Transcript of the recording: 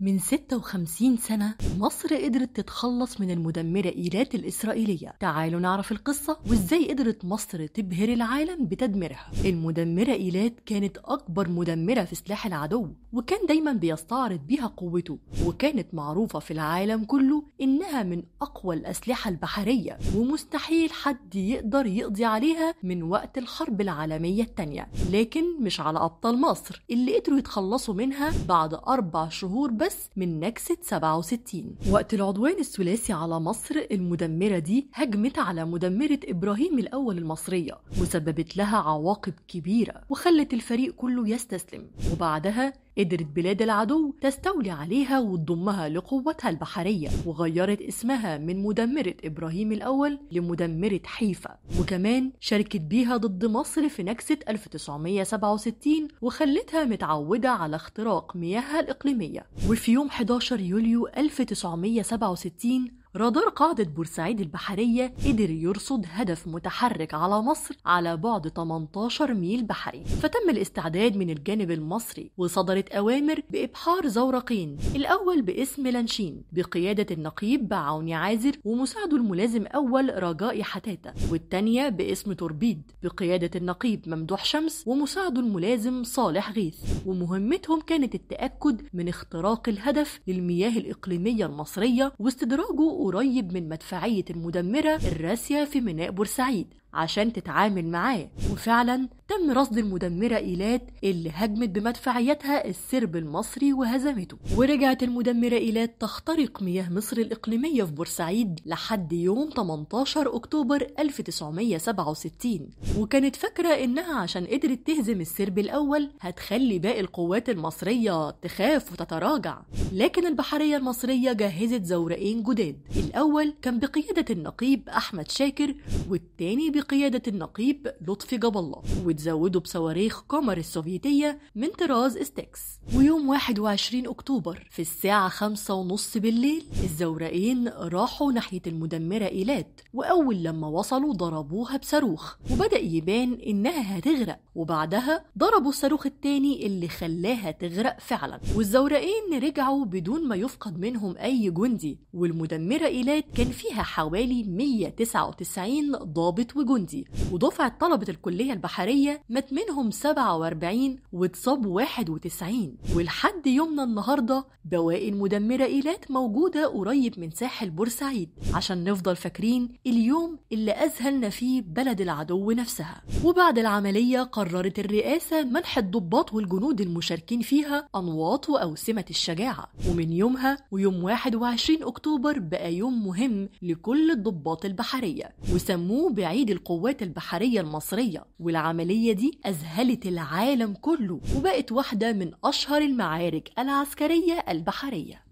من 56 سنة مصر قدرت تتخلص من المدمرة إيلات الإسرائيلية تعالوا نعرف القصة وإزاي قدرت مصر تبهر العالم بتدميرها المدمرة إيلات كانت أكبر مدمرة في سلاح العدو وكان دايما بيستعرض بيها قوته وكانت معروفة في العالم كله إنها من أقوى الأسلحة البحرية ومستحيل حد يقدر يقضي عليها من وقت الحرب العالمية الثانية لكن مش على أبطال مصر اللي قدروا يتخلصوا منها بعد أربع شهور بس مقتبس من نكسة 67 وقت العدوان الثلاثي على مصر المدمرة دي هجمت على مدمرة إبراهيم الأول المصرية وسببت لها عواقب كبيرة وخلت الفريق كله يستسلم وبعدها قدرت بلاد العدو تستولي عليها وتضمها لقوتها البحرية وغيرت اسمها من مدمرة إبراهيم الأول لمدمرة حيفا وكمان شاركت بيها ضد مصر في نكسة 1967 وخلتها متعودة على اختراق مياهها الإقليمية وفي يوم 11 يوليو 1967 رادار قاعدة بورسعيد البحرية قدر يرصد هدف متحرك على مصر على بعد 18 ميل بحري فتم الاستعداد من الجانب المصري وصدرت أوامر بإبحار زورقين الأول باسم لانشين بقيادة النقيب بعون عازر ومساعده الملازم أول رجاء حتاتة والتانية باسم توربيد بقيادة النقيب ممدوح شمس ومساعده الملازم صالح غيث ومهمتهم كانت التأكد من اختراق الهدف للمياه الإقليمية المصرية واستدراجه قريب من مدفعية المدمرة الراسية في ميناء بورسعيد عشان تتعامل معاه وفعلا تم رصد المدمرة إيلات اللي هجمت بمدفعيتها السرب المصري وهزمته ورجعت المدمرة إيلات تخترق مياه مصر الإقليمية في بورسعيد لحد يوم 18 أكتوبر 1967 وكانت فاكرة إنها عشان قدرت تهزم السرب الأول هتخلي باقي القوات المصرية تخاف وتتراجع لكن البحرية المصرية جهزت زورقين جداد الأول كان بقيادة النقيب أحمد شاكر والتاني بقيادة النقيب لطفي جاب الله وتزودوا بصواريخ قمر السوفيتية من طراز استكس ويوم 21 أكتوبر في الساعة 5 ونص بالليل الزورقين راحوا ناحية المدمرة إيلات وأول لما وصلوا ضربوها بصاروخ وبدأ يبان إنها هتغرق وبعدها ضربوا الصاروخ التاني اللي خلاها تغرق فعلا والزورقين رجعوا بدون ما يفقد منهم أي جندي والمدمرة إيلات كان فيها حوالي 199 ضابط وجندي جندي ودفعة طلبة الكلية البحرية مات منهم 47 واتصاب 91 ولحد يومنا النهاردة بواقي المدمرة إيلات موجودة قريب من ساحل بورسعيد عشان نفضل فاكرين اليوم اللي أذهلنا فيه بلد العدو نفسها وبعد العملية قررت الرئاسة منح الضباط والجنود المشاركين فيها أنواط وأوسمة الشجاعة ومن يومها ويوم 21 أكتوبر بقى يوم مهم لكل الضباط البحرية وسموه بعيد القوات البحرية المصرية والعملية دي أذهلت العالم كله وبقت واحدة من أشهر المعارك العسكرية البحرية